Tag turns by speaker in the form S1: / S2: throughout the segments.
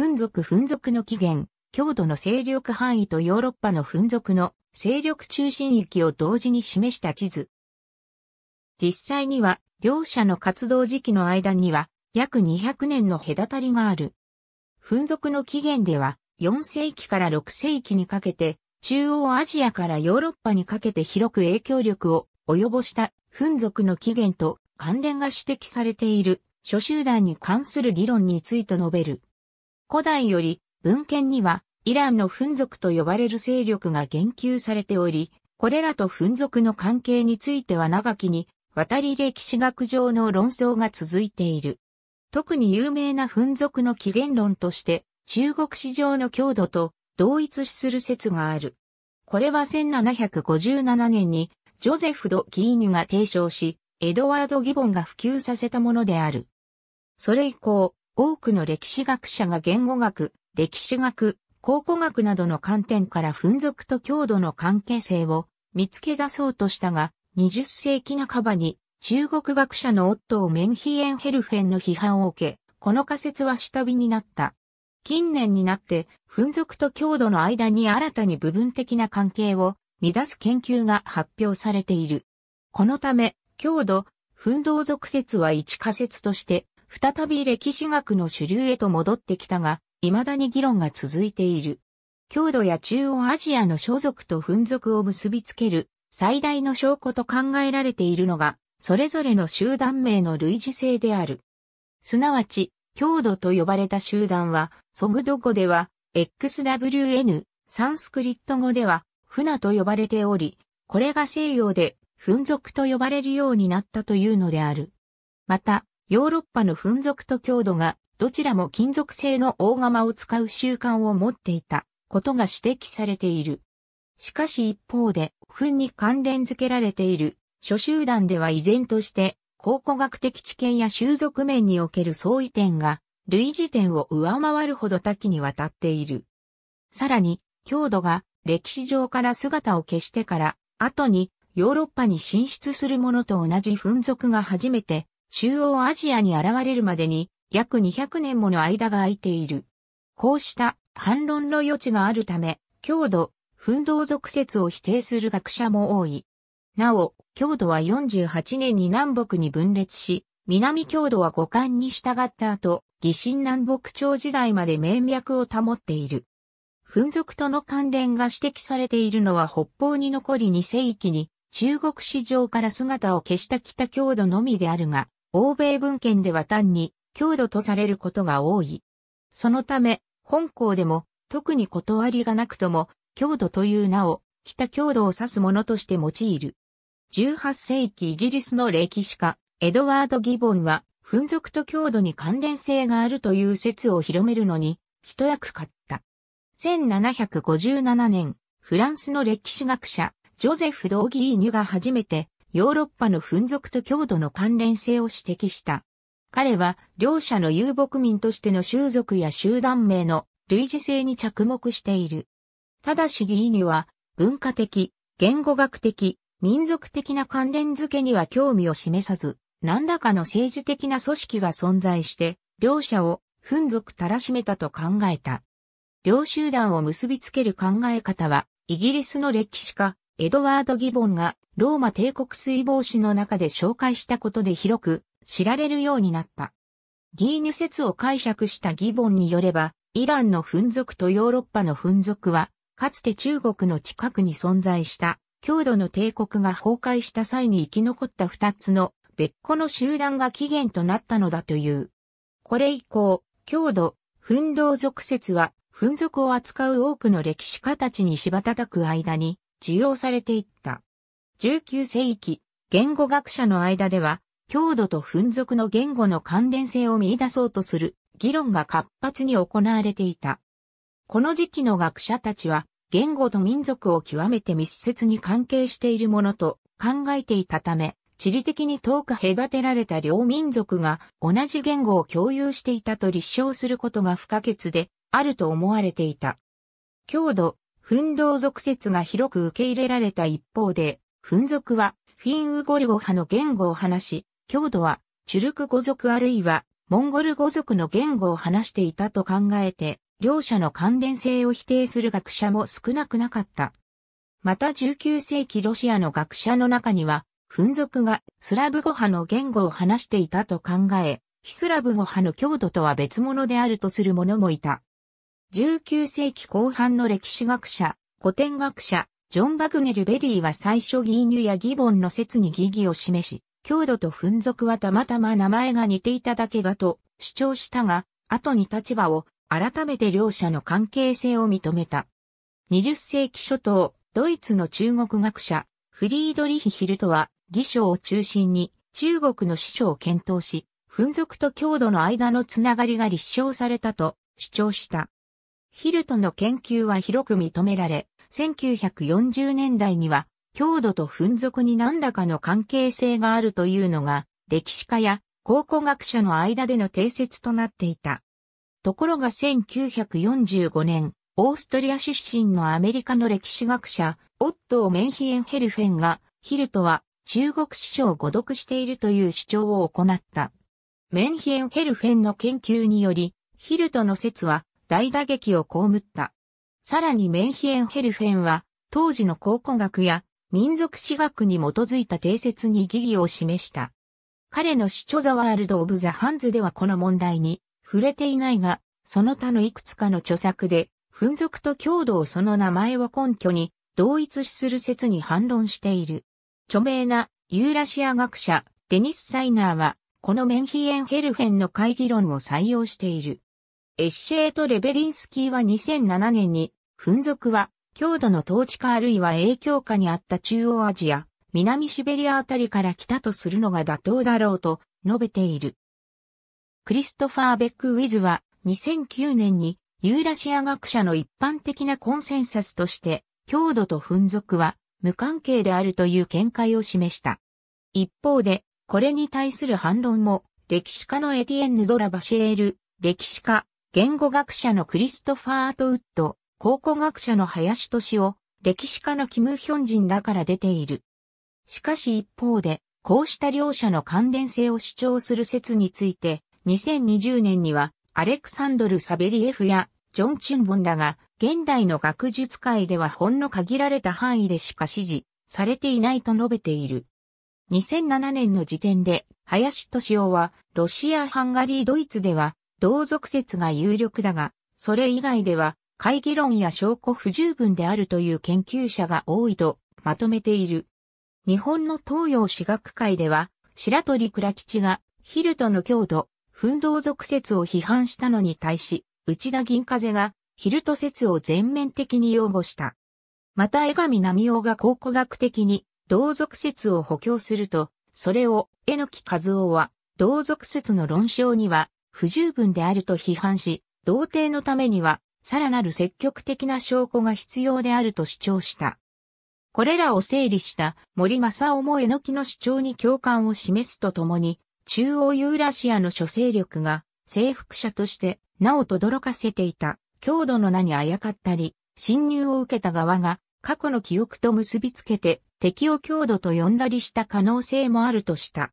S1: 紛属粉族の起源、強度の勢力範囲とヨーロッパの粉族の勢力中心域を同時に示した地図。実際には、両者の活動時期の間には、約200年の隔たりがある。粉族の起源では、4世紀から6世紀にかけて、中央アジアからヨーロッパにかけて広く影響力を及ぼした粉族の起源と関連が指摘されている諸集団に関する議論について述べる。古代より文献にはイランの紛族と呼ばれる勢力が言及されており、これらと紛族の関係については長きに渡り歴史学上の論争が続いている。特に有名な紛族の起源論として中国史上の強度と同一視する説がある。これは1757年にジョゼフ・ド・キーニュが提唱し、エドワード・ギボンが普及させたものである。それ以降、多くの歴史学者が言語学、歴史学、考古学などの観点から紛族と郷土の関係性を見つけ出そうとしたが、20世紀半ばに中国学者の夫をメンヒエンヘルフェンの批判を受け、この仮説は下火になった。近年になって、紛族と郷土の間に新たに部分的な関係を乱す研究が発表されている。このため、郷土、奮道族説は一仮説として再び歴史学の主流へと戻ってきたが、未だに議論が続いている。郷土や中央アジアの所属と紛属を結びつける最大の証拠と考えられているのが、それぞれの集団名の類似性である。すなわち、郷土と呼ばれた集団は、ソグド語では、XWN、サンスクリット語では、フナと呼ばれており、これが西洋で、紛属と呼ばれるようになったというのである。また、ヨーロッパの粉属と強度がどちらも金属製の大釜を使う習慣を持っていたことが指摘されている。しかし一方で、粉に関連付けられている諸集団では依然として考古学的知見や習俗面における相違点が、類似点を上回るほど多岐にわたっている。さらに、強度が歴史上から姿を消してから、後にヨーロッパに進出するものと同じ粉属が初めて中央アジアに現れるまでに約200年もの間が空いている。こうした反論の余地があるため、強度、奮闘俗説を否定する学者も多い。なお、強度は48年に南北に分裂し、南強度は五冠に従った後、疑心南北朝時代まで綿脈を保っている。紛族との関連が指摘されているのは北方に残り2世紀に中国史上から姿を消した北強度のみであるが、欧米文献では単に強度とされることが多い。そのため、本校でも特に断りがなくとも、強度という名を北強度を指すものとして用いる。18世紀イギリスの歴史家、エドワード・ギボンは、紛族と強度に関連性があるという説を広めるのに、一役買った。1757年、フランスの歴史学者、ジョゼフ・ドーギーニュが初めて、ヨーロッパの紛族と強度の関連性を指摘した。彼は両者の遊牧民としての習族や集団名の類似性に着目している。ただし議員には文化的、言語学的、民族的な関連づけには興味を示さず、何らかの政治的な組織が存在して、両者を紛族たらしめたと考えた。両集団を結びつける考え方は、イギリスの歴史家、エドワード・ギボンがローマ帝国水防止の中で紹介したことで広く知られるようになった。ギーニュ説を解釈したギボンによれば、イランの噴族とヨーロッパの噴族は、かつて中国の近くに存在した強度の帝国が崩壊した際に生き残った二つの別個の集団が起源となったのだという。これ以降、強度、噴道族説は、噴族を扱う多くの歴史家たちに芝叩く間に、受容されていった。19世紀、言語学者の間では、強度と紛属の言語の関連性を見出そうとする議論が活発に行われていた。この時期の学者たちは、言語と民族を極めて密接に関係しているものと考えていたため、地理的に遠く隔てられた両民族が同じ言語を共有していたと立証することが不可欠であると思われていた。強度、奮闘族説が広く受け入れられた一方で、奮族はフィンウゴルゴ派の言語を話し、郷土はチュルク語族あるいはモンゴル語族の言語を話していたと考えて、両者の関連性を否定する学者も少なくなかった。また19世紀ロシアの学者の中には、紛族がスラブ語派の言語を話していたと考え、ヒスラブ語派の郷土とは別物であるとする者もいた。19世紀後半の歴史学者、古典学者、ジョン・バグネル・ベリーは最初ギーニュやギボンの説に疑義を示し、強度と紛属はたまたま名前が似ていただけだと主張したが、後に立場を改めて両者の関係性を認めた。20世紀初頭、ドイツの中国学者、フリードリヒ・ヒルトは、義書を中心に中国の師匠を検討し、紛属と強度の間のつながりが立証されたと主張した。ヒルトの研究は広く認められ、1940年代には、強度と粉俗に何らかの関係性があるというのが、歴史家や考古学者の間での定説となっていた。ところが1945年、オーストリア出身のアメリカの歴史学者、オットー・メンヒエンヘルフェンが、ヒルトは中国史書を誤読しているという主張を行った。メンヒエンヘルフェンの研究により、ヒルトの説は大打撃を被った。さらにメンヒエンヘルフェンは、当時の考古学や民族史学に基づいた定説に疑義を示した。彼の主著ザワールド・オブ・ザ・ハンズではこの問題に触れていないが、その他のいくつかの著作で、紛族と郷土をその名前を根拠に同一視する説に反論している。著名なユーラシア学者デニス・サイナーは、このメンヒエンヘルフェンの会議論を採用している。エッシェート・レベリンスキーは2007年に、紛属は、強度の統治下あるいは影響下にあった中央アジア、南シベリアあたりから来たとするのが妥当だろうと述べている。クリストファー・ベック・ウィズは2009年にユーラシア学者の一般的なコンセンサスとして強度と紛属は無関係であるという見解を示した。一方でこれに対する反論も歴史家のエティエンヌ・ドラバシエール、歴史家、言語学者のクリストファー・アトウッド、考古学者の林敏夫、歴史家のキム・ヒョンジンらから出ている。しかし一方で、こうした両者の関連性を主張する説について、2020年には、アレクサンドル・サベリエフや、ジョン・チュンボンらが、現代の学術界ではほんの限られた範囲でしか支持されていないと述べている。2007年の時点で、林敏夫は、ロシア・ハンガリー・ドイツでは、同族説が有力だが、それ以外では、会議論や証拠不十分であるという研究者が多いとまとめている。日本の東洋史学会では、白鳥倉吉がヒルトの強度、奮同俗説を批判したのに対し、内田銀風がヒルト説を全面的に擁護した。また江上波雄が考古学的に同族説を補強すると、それを江木和夫は同族説の論証には不十分であると批判し、同定のためには、さらなる積極的な証拠が必要であると主張した。これらを整理した森正夫もの木の主張に共感を示すとともに、中央ユーラシアの諸勢力が征服者としてなお轟かせていた強度の名にあやかったり、侵入を受けた側が過去の記憶と結びつけて敵を強度と呼んだりした可能性もあるとした。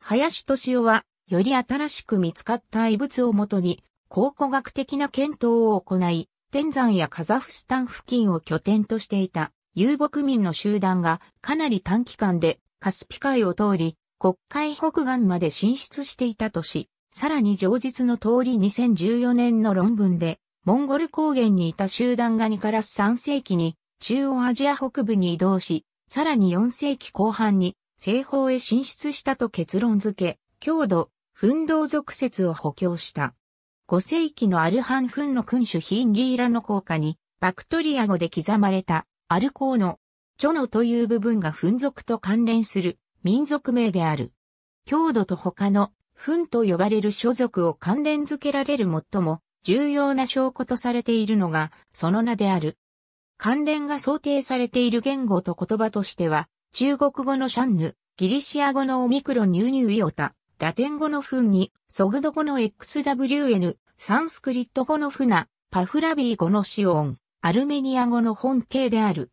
S1: 林敏夫はより新しく見つかった遺物をもとに、考古学的な検討を行い、天山やカザフスタン付近を拠点としていた遊牧民の集団がかなり短期間でカスピ海を通り、国会北岸まで進出していたとし、さらに上日の通り2014年の論文で、モンゴル高原にいた集団が2から3世紀に中央アジア北部に移動し、さらに4世紀後半に西方へ進出したと結論付け、強度、奮闘俗説を補強した。5世紀のアルハンフンの君主ヒンギーラの効果に、バクトリア語で刻まれた、アルコーの、チョノという部分がン族と関連する民族名である。郷土と他のンと呼ばれる所属を関連づけられる最も重要な証拠とされているのがその名である。関連が想定されている言語と言葉としては、中国語のシャンヌ、ギリシア語のオミクロニューニューイオタ、ラテン語のフンに、ソグド語の XWN、サンスクリット語のフナ、パフラビー語のシオン、アルメニア語の本形である。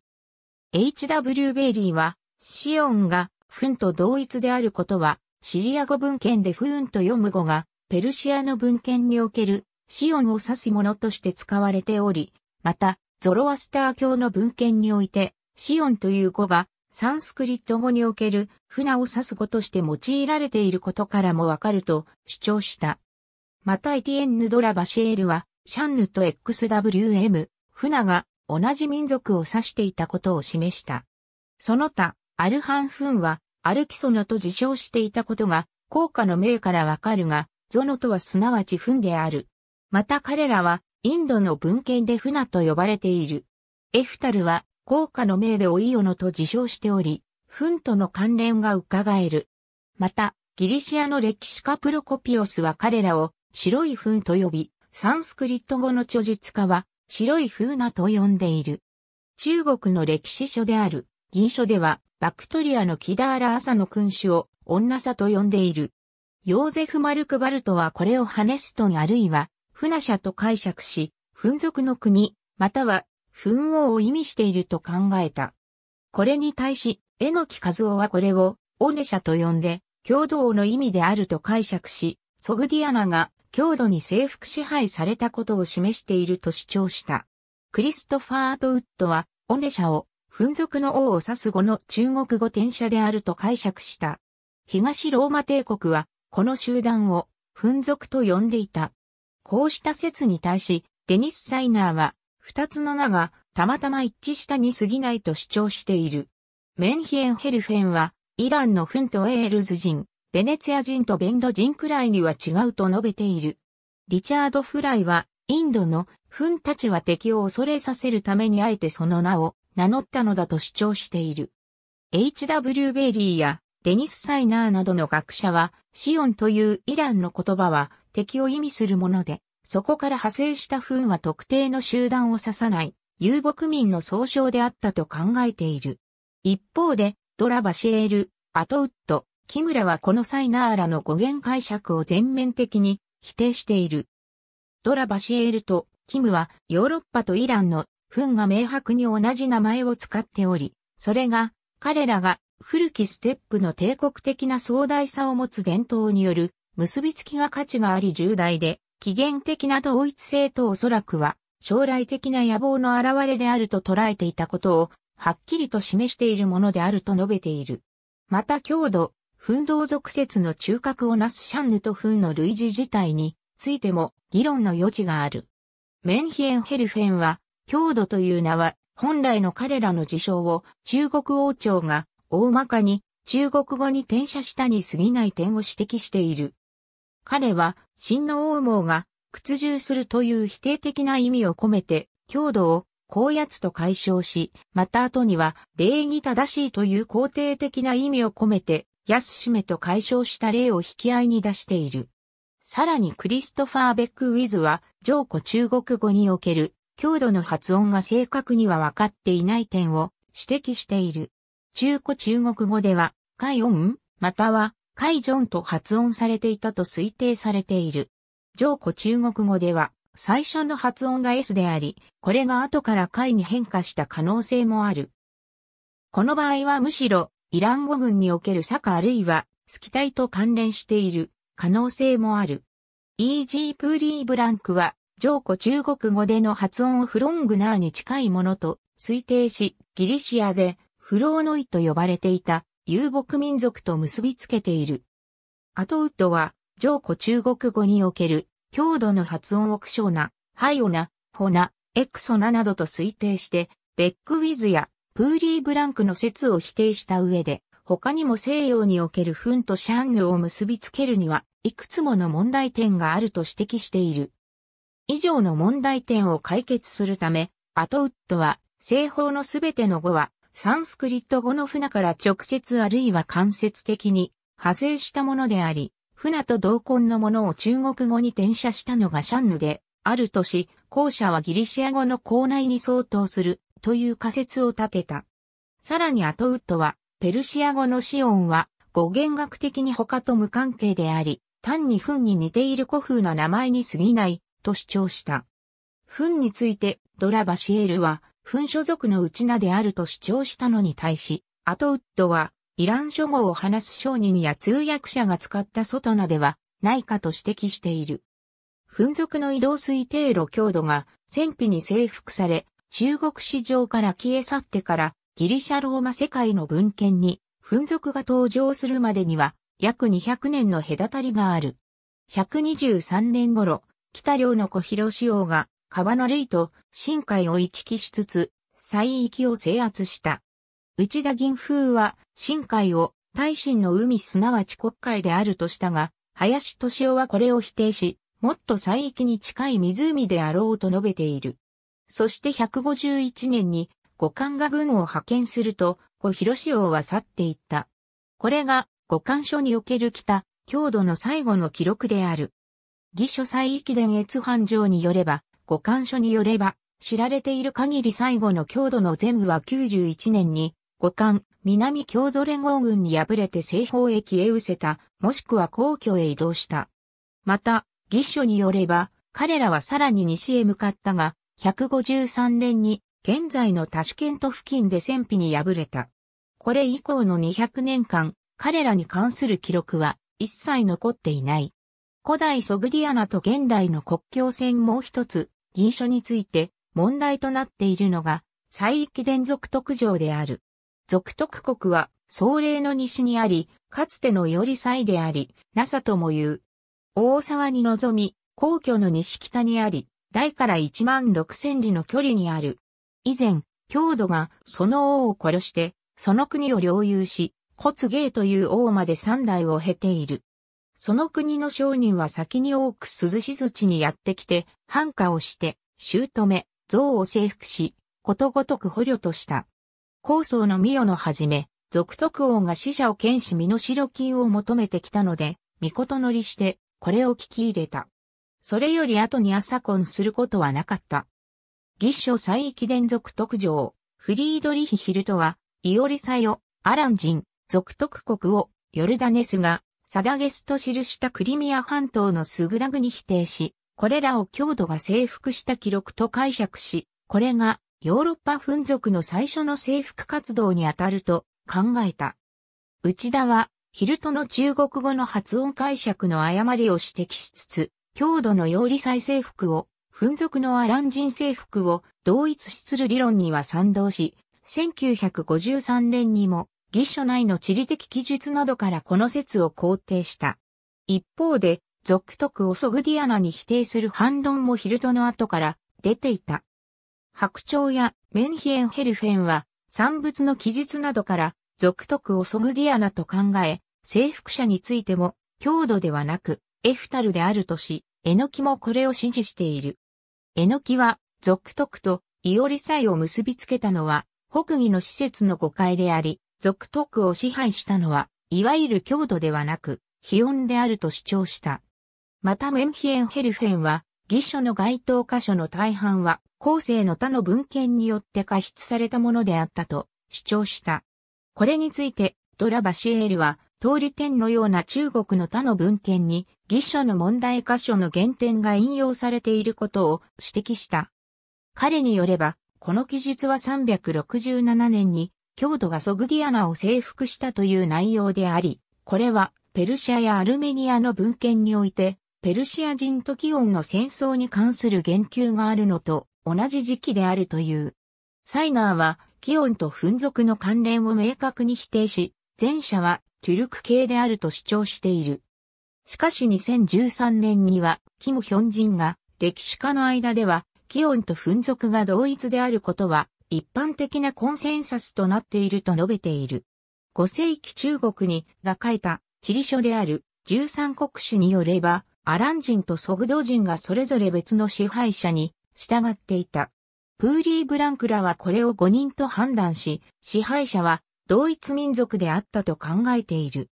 S1: H.W. ベイリーは、シオンがフンと同一であることは、シリア語文献でフーンと読む語が、ペルシアの文献におけるシオンを指すものとして使われており、また、ゾロアスター教の文献において、シオンという語がサンスクリット語における船を指す語として用いられていることからもわかると主張した。またエティエンヌ・ドラ・バシエールは、シャンヌと XWM、船が同じ民族を指していたことを示した。その他、アルハンフンは、アルキソノと自称していたことが、効果の名からわかるが、ゾノとはすなわちフンである。また彼らは、インドの文献でフナと呼ばれている。エフタルは、効果の名でおいおのと自称しており、墳との関連が伺える。また、ギリシアの歴史家プロコピオスは彼らを白い墳と呼び、サンスクリット語の著述家は白い風なと呼んでいる。中国の歴史書である銀書ではバクトリアのキダーラ朝の君主を女さと呼んでいる。ヨーゼフ・マルクバルトはこれをハネストンあるいはフナシャと解釈し、ン族の国、または噴王を意味していると考えた。これに対し、榎木和夫はこれを、オネシャと呼んで、共同の意味であると解釈し、ソグディアナが郷土に征服支配されたことを示していると主張した。クリストファー・アトウッドは、オネシャを、噴族の王を指す語の中国語転写であると解釈した。東ローマ帝国は、この集団を、噴族と呼んでいた。こうした説に対し、デニス・サイナーは、二つの名がたまたま一致したに過ぎないと主張している。メンヒエンヘルフェンは、イランのフンとエールズ人、ベネツィア人とベンド人くらいには違うと述べている。リチャード・フライは、インドのフンたちは敵を恐れさせるためにあえてその名を名乗ったのだと主張している。H.W. ベイリーやデニス・サイナーなどの学者は、シオンというイランの言葉は敵を意味するもので、そこから派生したフンは特定の集団を指さない、遊牧民の総称であったと考えている。一方で、ドラバシエール、アトウッド、キムラはこのサイナーラの語源解釈を全面的に否定している。ドラバシエールとキムはヨーロッパとイランのフンが明白に同じ名前を使っており、それが彼らが古きステップの帝国的な壮大さを持つ伝統による結びつきが価値があり重大で起源的な同一性とおそらくは将来的な野望の現れであると捉えていたことをはっきりと示しているものであると述べている。また強度、奮動属説の中核をなすシャンヌとフンの類似自体についても議論の余地がある。メンヒエンヘルフェンは、強度という名は本来の彼らの事象を中国王朝が大まかに中国語に転写したに過ぎない点を指摘している。彼は真の王網が屈従するという否定的な意味を込めて、強度を高圧と解消し、また後には礼儀正しいという肯定的な意味を込めて、安しめと解消した例を引き合いに出している。さらにクリストファー・ベック・ウィズは、上古中国語における、強度の発音が正確には分かっていない点を指摘している。中古中国語では、海音、またはカイジョンと発音されていたと推定されている。上古中国語では、最初の発音が S であり、これが後からカイに変化した可能性もある。この場合はむしろ、イラン語軍におけるサカあるいは、スキタイと関連している可能性もある。E.G. プーリーブランクは、上古中国語での発音をフロングナーに近いものと推定し、ギリシアでフローノイと呼ばれていた遊牧民族と結びつけている。アトウッドは、上古中国語における、強度の発音を苦笑な、ハイオナ、ホナ、エクソナなどと推定して、ベックウィズやプーリーブランクの説を否定した上で、他にも西洋におけるフンとシャンヌを結びつけるには、いくつもの問題点があると指摘している。以上の問題点を解決するため、アトウッドは、西方のすべての語は、サンスクリット語の船から直接あるいは間接的に派生したものであり、船と同根のものを中国語に転写したのがシャンヌで、あるとし、後者はギリシア語の校内に相当するという仮説を立てた。さらにアトウッドは、ペルシア語のシオンは語源学的に他と無関係であり、単にフンに似ている古風な名前に過ぎないと主張した。フンについてドラバシエルはフン所属の内名であると主張したのに対し、アトウッドは、イラン諸語を話す商人や通訳者が使った外名ではないかと指摘している。粉属の移動推定路強度が戦費に征服され、中国市場から消え去ってからギリシャローマ世界の文献に粉属が登場するまでには約200年の隔たりがある。123年頃、北領の小広志王が川の類と深海を行き来しつつ、西域を制圧した。内田銀風は、深海を、大臣の海すなわち国海であるとしたが、林敏夫はこれを否定し、もっと西域に近い湖であろうと述べている。そして151年に、五冠が軍を派遣すると、小広志王は去っていった。これが、五冠書における北、郷土の最後の記録である。義書西域伝越繁城によれば、五感書によれば、知られている限り最後の郷土の全部は91年に、五冠、南郷土連合軍に敗れて西方駅へ失せた、もしくは皇居へ移動した。また、義書によれば、彼らはさらに西へ向かったが、153年に、現在のタシケント付近で戦費に敗れた。これ以降の200年間、彼らに関する記録は一切残っていない。古代ソグディアナと現代の国境線もう一つ、銀書について問題となっているのが、西域伝属特上である。属特国は、総霊の西にあり、かつてのより西であり、なさとも言う。大沢に臨み、皇居の西北にあり、大から1万6千里の距離にある。以前、郷土がその王を殺して、その国を領有し、骨芸という王まで三代を経ている。その国の商人は先に多く涼しずちにやってきて、繁華をして、姑、象を征服し、ことごとく捕虜とした。高僧の御代のはじめ、俗徳王が死者を剣士身の代金を求めてきたので、御事乗りして、これを聞き入れた。それより後に朝婚することはなかった。義書再域伝続特上、フリードリヒヒルトは、イオリサヨ、アラン人、俗徳国を、ヨルダネスが、サダゲスと記したクリミア半島のスグダグに否定し、これらを強度が征服した記録と解釈し、これがヨーロッパ紛族の最初の征服活動にあたると考えた。内田は、ヒルトの中国語の発音解釈の誤りを指摘しつつ、強度の要理再征服を、紛族のアラン人征服を同一視する理論には賛同し、1953年にも義書内の地理的記述などからこの説を肯定した。一方で、俗徳をソグディアナに否定する反論もヒルトの後から出ていた。白鳥やメンヒエンヘルフェンは産物の記述などから俗徳をソグディアナと考え、征服者についても強度ではなくエフタルであるとし、エノキもこれを支持している。エノキは俗徳とイオリサイを結びつけたのは北義の施設の誤解であり、属徳を支配したのは、いわゆる強度ではなく、非音であると主張した。またメンヒエンヘルフェンは、義書の該当箇所の大半は、後世の他の文献によって過失されたものであったと主張した。これについて、ドラバシエールは、通り天のような中国の他の文献に、義書の問題箇所の原点が引用されていることを指摘した。彼によれば、この記述は367年に強度がソグディアナを征服したという内容であり、これはペルシアやアルメニアの文献において、ペルシア人とキオンの戦争に関する言及があるのと同じ時期であるという。サイナーは、キオンと粉族の関連を明確に否定し、前者はトゥルク系であると主張している。しかし2013年には、キム・ヒョンジンが、歴史家の間では、キオンと粉族が同一であることは、一般的なコンセンサスとなっていると述べている。5世紀中国にが書いた地理書である13国史によれば、アラン人とソグド人がそれぞれ別の支配者に従っていた。プーリー・ブランクラはこれを5人と判断し、支配者は同一民族であったと考えている。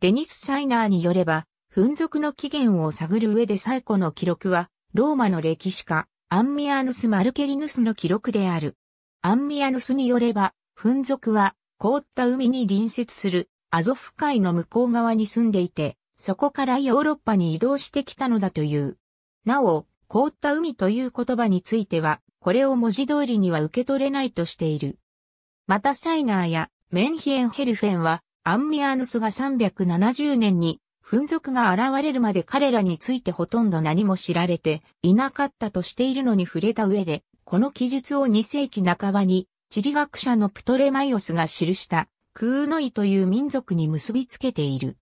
S1: デニス・サイナーによれば、紛族の起源を探る上で最古の記録は、ローマの歴史家、アンミアヌス・マルケリヌスの記録である。アンミアヌスによれば、フン族は凍った海に隣接するアゾフ海の向こう側に住んでいて、そこからヨーロッパに移動してきたのだという。なお、凍った海という言葉については、これを文字通りには受け取れないとしている。またサイナーやメンヒエンヘルフェンは、アンミアヌスが370年に、フン族が現れるまで彼らについてほとんど何も知られていなかったとしているのに触れた上で、この記述を2世紀半ばに地理学者のプトレマイオスが記したクーノイという民族に結びつけている。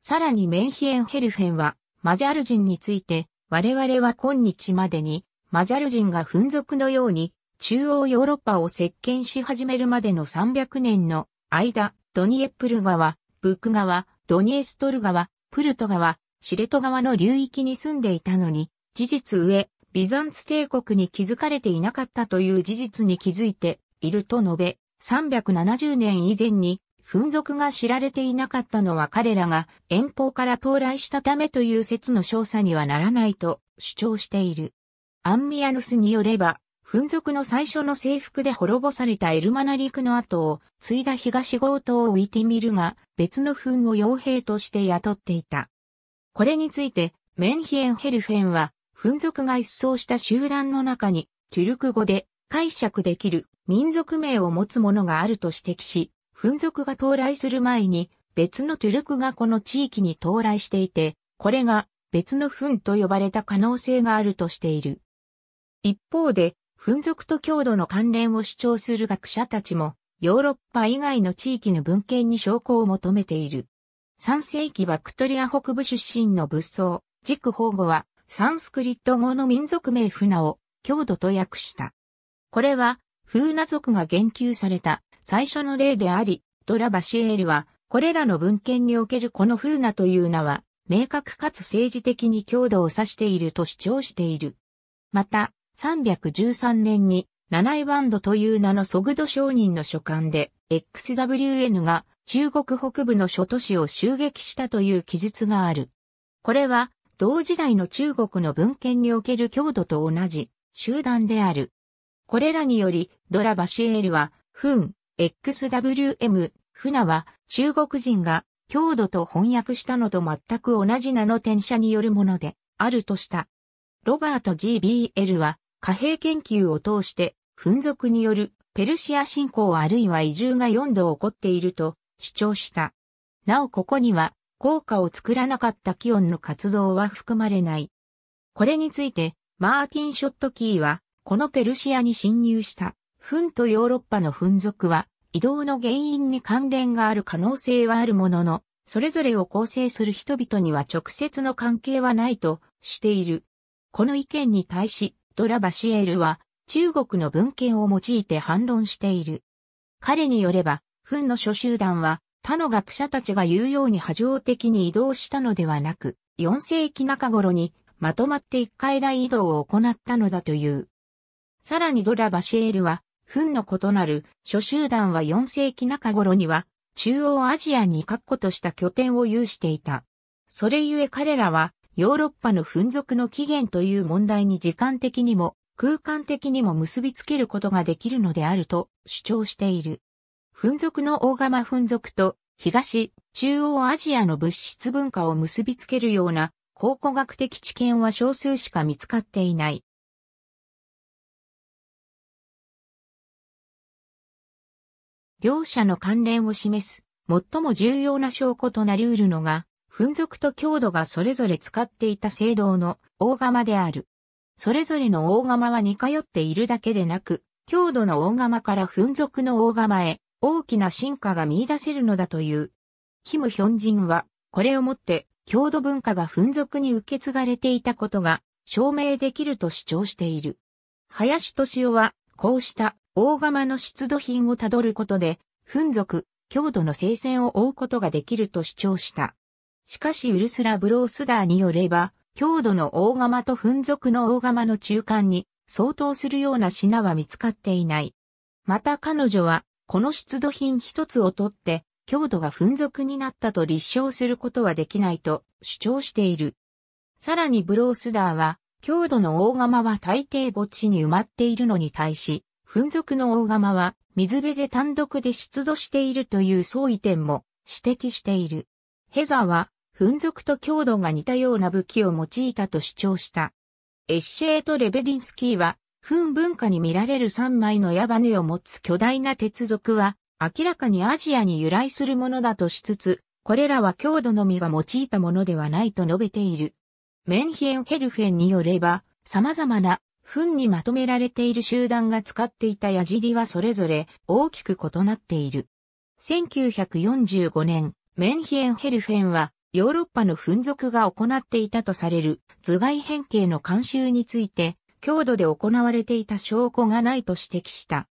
S1: さらにメンヒエンヘルフェンはマジャル人について我々は今日までにマジャル人が粉族のように中央ヨーロッパを席巻し始めるまでの300年の間、ドニエプル川、ブク川、ドニエストル川、プルト川、シレト川の流域に住んでいたのに、事実上、ビザンツ帝国に築かれていなかったという事実に気づいていると述べ、370年以前に、紛族が知られていなかったのは彼らが遠方から到来したためという説の少佐にはならないと主張している。アンミアヌスによれば、紛族の最初の征服で滅ぼされたエルマナリクの後を継いだ東強盗を置いてみるが、別の紛を傭兵として雇っていた。これについて、メンヒエンヘルフェンは、ン族が一掃した集団の中に、トゥルク語で解釈できる民族名を持つものがあると指摘し、ン族が到来する前に、別のトゥルクがこの地域に到来していて、これが別のンと呼ばれた可能性があるとしている。一方で、ン族と郷土の関連を主張する学者たちも、ヨーロッパ以外の地域の文献に証拠を求めている。3世紀バクトリア北部出身の仏僧、ジク・ホーゴは、サンスクリット語の民族名フナを強度と訳した。これは、フーナ族が言及された最初の例であり、ドラバシエールは、これらの文献におけるこのフーナという名は、明確かつ政治的に強度を指していると主張している。また、313年に、ナナイバンドという名のソグド商人の書簡で、XWN が中国北部の諸都市を襲撃したという記述がある。これは、同時代の中国の文献における強度と同じ集団である。これらにより、ドラバシエールは、フン、XWM、フナは中国人が強度と翻訳したのと全く同じ名の転写によるものであるとした。ロバート GBL は貨幣研究を通して、ン族によるペルシア侵攻あるいは移住が4度起こっていると主張した。なおここには効果を作らなかった気温の活動は含まれない。これについて、マーティン・ショットキーは、このペルシアに侵入した、フンとヨーロッパのフン族は、移動の原因に関連がある可能性はあるものの、それぞれを構成する人々には直接の関係はないとしている。この意見に対し、ドラバシエールは、中国の文献を用いて反論している。彼によれば、フンの諸集団は、他の学者たちが言うように波状的に移動したのではなく、4世紀中頃にまとまって一回大移動を行ったのだという。さらにドラ・バシエールは、墳の異なる諸集団は4世紀中頃には、中央アジアに確固とした拠点を有していた。それゆえ彼らは、ヨーロッパの紛族の起源という問題に時間的にも空間的にも結びつけることができるのであると主張している。粉属の大釜粉属と東、中央アジアの物質文化を結びつけるような考古学的知見は少数しか見つかっていない。両者の関連を示す最も重要な証拠となり得るのが、粉属と強度がそれぞれ使っていた青銅の大釜である。それぞれの大釜は似通っているだけでなく、強度の大釜から粉属の大釜へ大きな進化が見出せるのだという。キム・ヒョンジンは、これをもって、郷土文化が粉俗に受け継がれていたことが証明できると主張している。林敏夫は、こうした大釜の出土品をたどることで、粉俗、郷土の聖戦を追うことができると主張した。しかしウルスラ・ブロースダーによれば、郷土の大釜と粉俗の大釜の中間に相当するような品は見つかっていない。また彼女は、この出土品一つをとって、強度が粉俗になったと立証することはできないと主張している。さらにブロースダーは、強度の大釜は大抵墓地に埋まっているのに対し、粉俗の大釜は水辺で単独で出土しているという相違点も指摘している。ヘザーは、粉俗と強度が似たような武器を用いたと主張した。エッシェート・レベディンスキーは、フン文化に見られる三枚の矢羽を持つ巨大な鉄属は、明らかにアジアに由来するものだとしつつ、これらは強度のみが用いたものではないと述べている。メンヒエンヘルフェンによれば、様々なフンにまとめられている集団が使っていた矢尻はそれぞれ大きく異なっている。1945年、メンヒエンヘルフェンはヨーロッパのフン族が行っていたとされる頭蓋変形の慣習について強度で行われていた証拠がないと指摘した。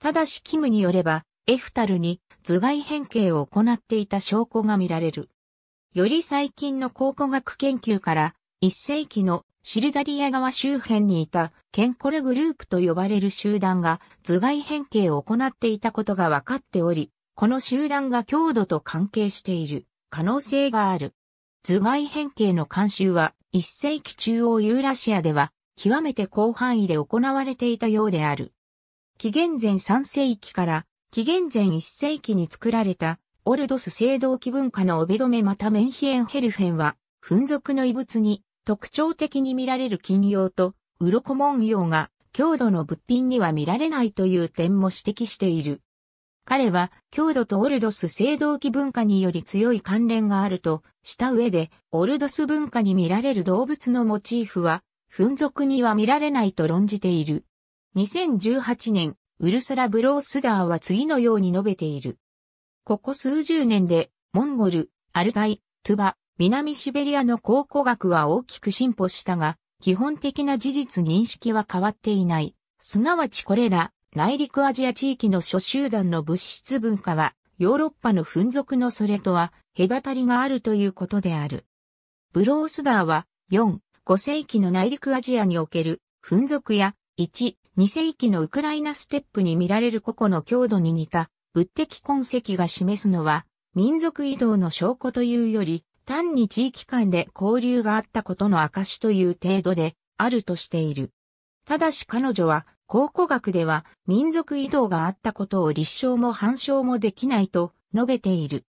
S1: ただしキムによれば、エフタルに頭蓋変形を行っていた証拠が見られる。より最近の考古学研究から、一世紀のシルダリア川周辺にいたケンコレグループと呼ばれる集団が頭蓋変形を行っていたことが分かっており、この集団が強度と関係している可能性がある。頭蓋変形の慣習は一世紀中央ユーラシアでは極めて広範囲で行われていたようである。紀元前3世紀から紀元前1世紀に作られたオルドス青銅器文化のオベドメまたメンヒエンヘルフェンは、粉俗の遺物に特徴的に見られる金曜と鱗文様が強度の物品には見られないという点も指摘している。彼は強度とオルドス青銅器文化により強い関連があるとした上で、オルドス文化に見られる動物のモチーフは噴属には見られないと論じている。2018年、ウルサラ・ブロースダーは次のように述べている。ここ数十年で、モンゴル、アルタイ、トゥバ、南シベリアの考古学は大きく進歩したが、基本的な事実認識は変わっていない。すなわちこれら、内陸アジア地域の諸集団の物質文化は、ヨーロッパの噴族のそれとは、隔たりがあるということである。ブロースダーは、4、5世紀の内陸アジアにおける、粉族や、1、2世紀のウクライナステップに見られる個々の強度に似た、物的痕跡が示すのは、民族移動の証拠というより、単に地域間で交流があったことの証という程度で、あるとしている。ただし彼女は、考古学では民族移動があったことを立証も反証もできないと述べている。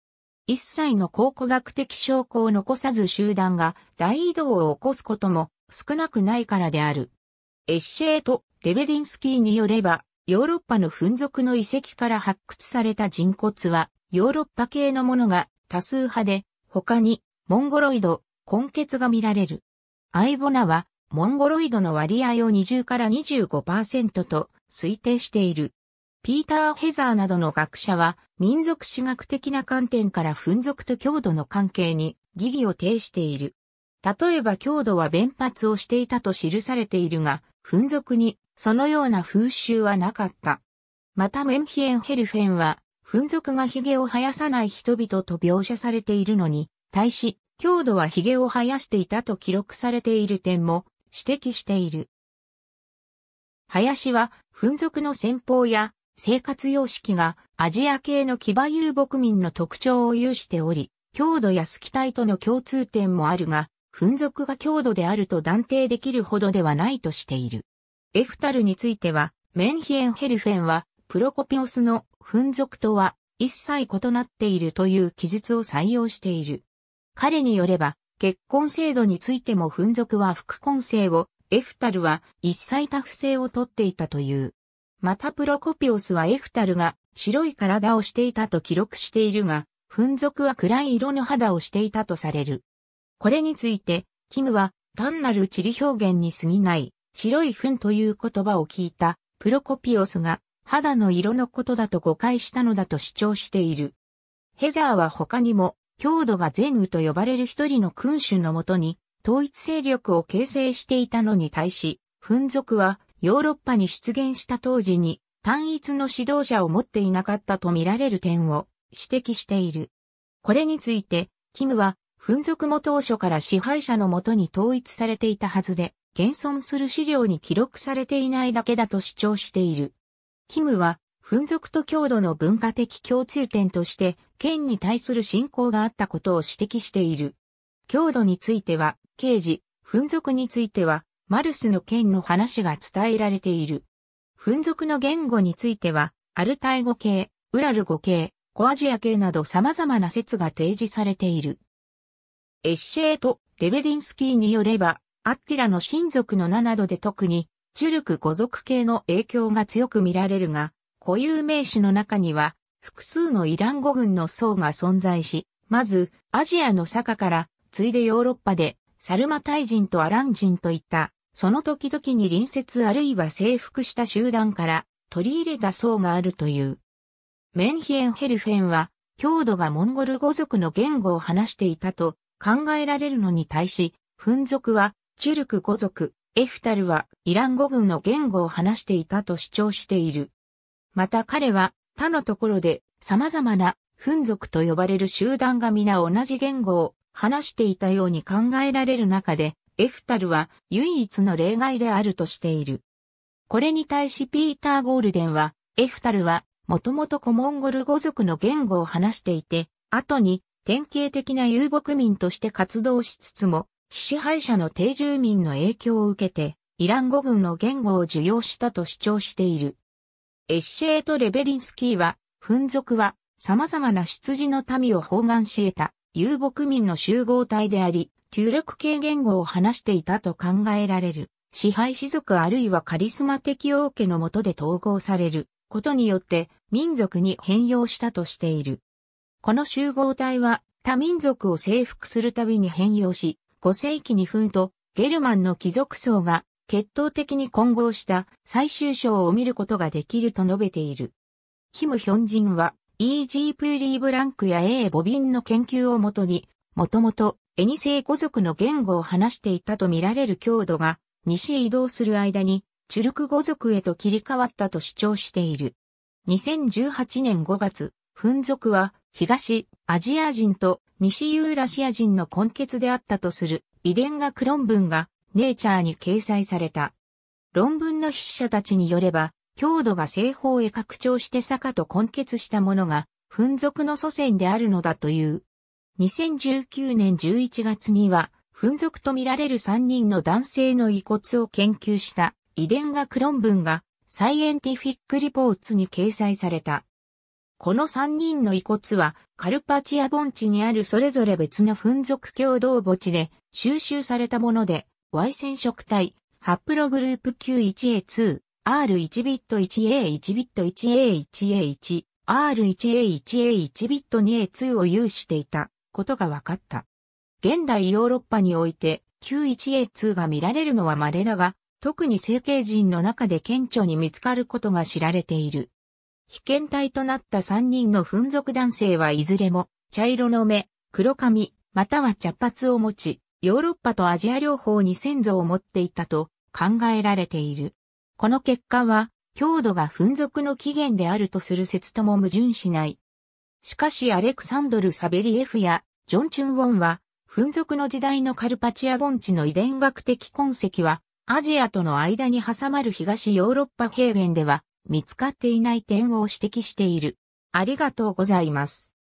S1: 一切の考古学的証拠を残さず集団が大移動を起こすことも少なくないからである。エッシェート・レベディンスキーによれば、ヨーロッパの粉族の遺跡から発掘された人骨は、ヨーロッパ系のものが多数派で、他にモンゴロイド、根血が見られる。アイボナは、モンゴロイドの割合を20から25%と推定している。ピーター・ヘザーなどの学者は、民族史学的な観点から粉族と強度の関係に疑義を呈している。例えば強度は弁髪をしていたと記されているが、粉族にそのような風習はなかった。またメンヒエン・ヘルフェンは、粉族が髭を生やさない人々と描写されているのに、対し、強度は髭を生やしていたと記録されている点も指摘している。林は、粉族の戦法や生活様式がアジア系の騎馬遊牧民の特徴を有しており、強度やスキタイとの共通点もあるが、紛族が強度であると断定できるほどではないとしている。エフタルについては、メンヒエンヘルフェンは、プロコピオスの紛族とは一切異なっているという記述を採用している。彼によれば、結婚制度についても紛族は副婚制を、エフタルは一切多不正をとっていたという。またプロコピオスはエフタルが白い体をしていたと記録しているが、粉属は暗い色の肌をしていたとされる。これについて、キムは単なる地理表現に過ぎない白い粉という言葉を聞いたプロコピオスが肌の色のことだと誤解したのだと主張している。ヘザーは他にも、強度が善雨と呼ばれる一人の君主のもとに、統一勢力を形成していたのに対し、粉属はヨーロッパに出現した当時に単一の指導者を持っていなかったと見られる点を指摘している。これについて、キムは、ン族も当初から支配者のもとに統一されていたはずで、現存する資料に記録されていないだけだと主張している。キムは、ン族と郷土の文化的共通点として、県に対する信仰があったことを指摘している。郷土については、刑事、紛族については、マルスの剣の話が伝えられている。粉族の言語については、アルタイ語系、ウラル語系、コアジア系など様々な説が提示されている。エッシェート・レベディンスキーによれば、アッティラの親族の名などで特に、チュルク語族系の影響が強く見られるが、固有名詞の中には、複数のイラン語群の層が存在し、まず、アジアの坂から、ついでヨーロッパで、サルマタイ人とアラン人といったその時々に隣接あるいは征服した集団から取り入れた層があるという。メンヒエンヘルフェンは、郷土がモンゴル語族の言語を話していたと考えられるのに対し、フン族は、チュルク語族、エフタルはイラン語軍の言語を話していたと主張している。また彼は他のところで様々なフン族と呼ばれる集団が皆同じ言語を話していたように考えられる中で、エフタルは唯一の例外であるとしている。これに対しピーター・ゴールデンは、エフタルはもともとコモンゴル語族の言語を話していて、後に典型的な遊牧民として活動しつつも、非支配者の定住民の影響を受けて、イラン語軍の言語を受容したと主張している。エッシェート・レベリンスキーは、紛族は様々な出自の民を包含し得た遊牧民の集合体であり、中ゥルク系言語を話していたと考えられる、支配士族あるいはカリスマ的王家の下で統合されることによって民族に変容したとしている。この集合体は他民族を征服するたびに変容し、5世紀に分とゲルマンの貴族層が決闘的に混合した最終章を見ることができると述べている。キム・ヒョンジンは E.G. プーリー・ブランクや A. ボビンの研究をもとに、もともとエニセイ語族の言語を話していたとみられる郷土が、西へ移動する間に、チュルク語族へと切り替わったと主張している。2018年5月、フン族は、東、アジア人と西ユーラシア人の根血であったとする遺伝学論文がネイチャーに掲載された。論文の筆者たちによれば、強度が西方へ拡張して坂と根結したものが、粉族の祖先であるのだという。2019年11月には、紛族とみられる3人の男性の遺骨を研究した遺伝学論文がサイエンティフィックリポーツに掲載された。この3人の遺骨はカルパチア盆地にあるそれぞれ別の紛族共同墓地で収集されたもので、Y 染色体、ハプログループ Q1A2、R1 ビット 1A1 ビット 1A1A1、R1A1A1 ビット 2A2 を有していた。ことが分かった。現代ヨーロッパにおいて Q1A2 が見られるのは稀だが、特に成形人の中で顕著に見つかることが知られている。被検体となった3人の粉属男性はいずれも、茶色の目、黒髪、または茶髪を持ち、ヨーロッパとアジア両方に先祖を持っていたと考えられている。この結果は、強度が粉属の起源であるとする説とも矛盾しない。しかしアレクサンドル・サベリエフやジョン・チュンウォンは、紛族の時代のカルパチア盆地の遺伝学的痕跡は、アジアとの間に挟まる東ヨーロッパ平原では見つかっていない点を指摘している。ありがとうございます。